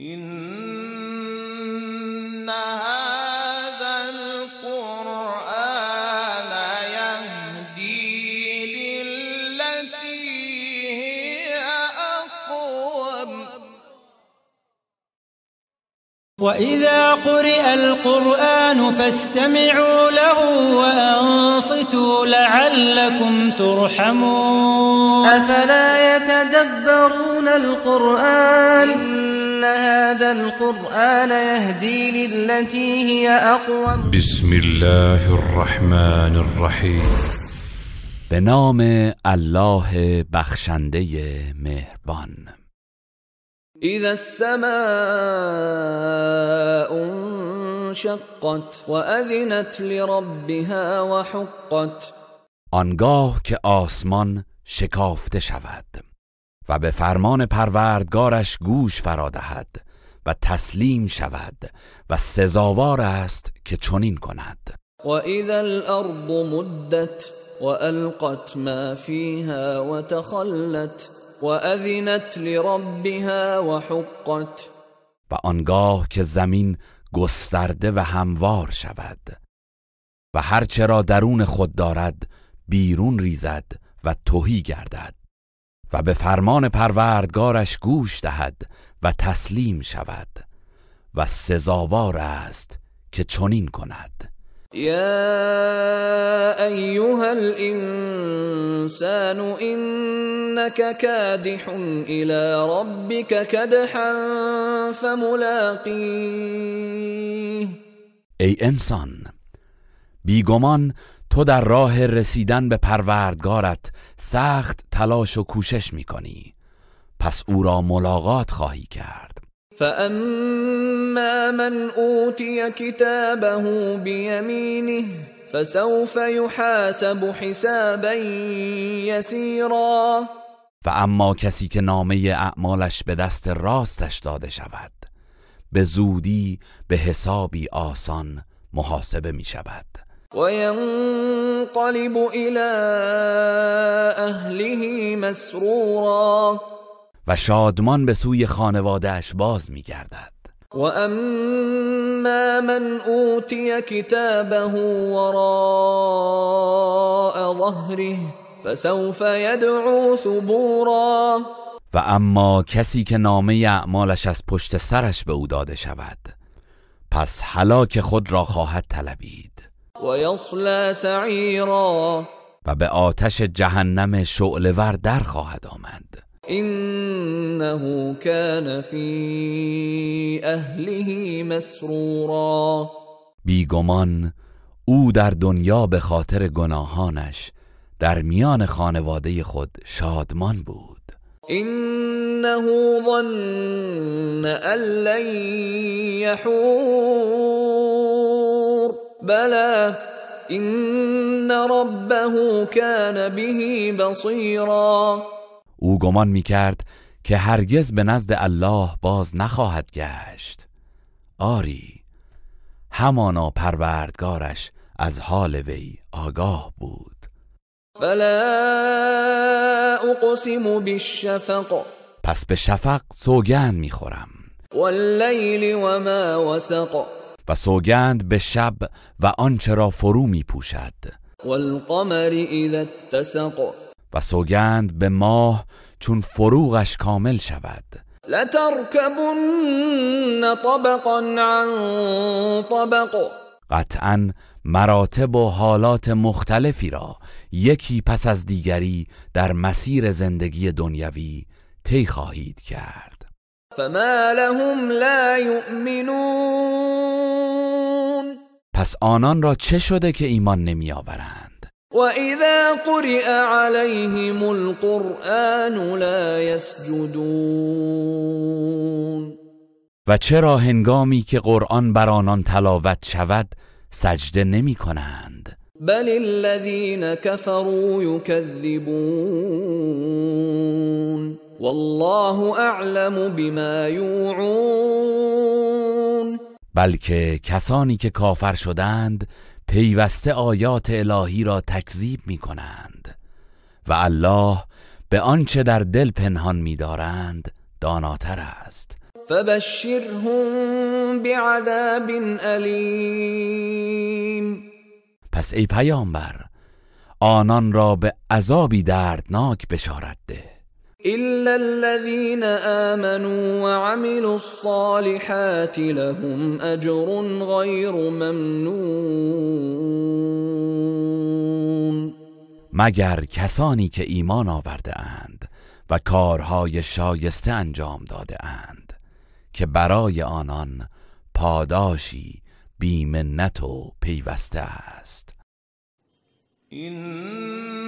إن هذا القرآن يهدي هي وإذا قرئ القرآن فاستمعوا له وأنصتوا لعلكم ترحمون أفلا يتدبرون القرآن هذا القرآن يهدي للتي هي بسم الله الرحمن الرحيم به نام الله بخشنده مهربان اذا السماء و واذنت لربها وحقت آنگاه که آسمان شکافته شود و به فرمان پروردگارش گوش فرادهد و تسلیم شود و سزاوار است که چنین کند و اذا الارض مدت و القت ما فیها و تخلت و اذنت لربها و حقت و آنگاه که زمین گسترده و هموار شود و هرچه را درون خود دارد بیرون ریزد و توهی گردد و به فرمان پروردگارش گوش دهد و تسلیم شود و سزاوار است که چنین کند یا ایها الانسان انک کادح الی ربک کدحا فملاقیه ای انسان بیگمان تو در راه رسیدن به پروردگارت سخت تلاش و کوشش کنی پس او را ملاقات خواهی کرد فاما من اوتی کتابه بیمینه فسوف یحاسب حسابا یسیرا و اما کسی که نامه اعمالش به دست راستش داده شود به زودی به حسابی آسان محاسبه می شود وينقلب الى اهله مسرورا و شادمان به سوی خانوادهش باز میگردد و اما من اوتی کتابه وراء ظهره فسوف یدعو ثبورا و اما کسی که نامه اعمالش از پشت سرش به او داده شود پس که خود را خواهد طلبید و به آتش جهنم شعلور در خواهد آمد انه کان فی اهله مسرورا بیگمان او در دنیا به خاطر گناهانش در میان خانواده خود شادمان بود انه ظن ان لن بلا این ربه کان به بصیرا او گمان می کرد که هرگز به نزد الله باز نخواهد گشت آری همانا پروردگارش از حال وی آگاه بود فلا اقسم بالشفق پس به شفق سوگن میخورم واللیل و ما وسق و سوگند به شب و آنچه را فرو می پوشد والقمر اتسق و سوگند به ماه چون فروغش کامل شود لترکبن طبقا عن طبق قطعا مراتب و حالات مختلفی را یکی پس از دیگری در مسیر زندگی دنیوی طی خواهید کرد فما لهم لا یؤمنون پس آنان را چه شده که ایمان نمی آورند و اذا قرئ لا يسجدون و چرا هنگامی که قرآن بر آنان تلاوت شود سجده نمی کنند بل الذین کفروا یکذبون والله اعلم بما یوعون بلکه کسانی که کافر شدند پیوسته آیات الهی را تکذیب می کنند و الله به آنچه در دل پنهان می دارند داناتر است فبشرهم بعذاب علیم پس ای پیامبر آنان را به عذابی دردناک بشارت ده إلا الذين آمنوا وعملوا الصالحات لهم أجر غير ممنون مگر کسانی که ایمان آورده اند و کارهای شایسته انجام داده اند که برای آنان پاداشی بیمنت و پیوسته است این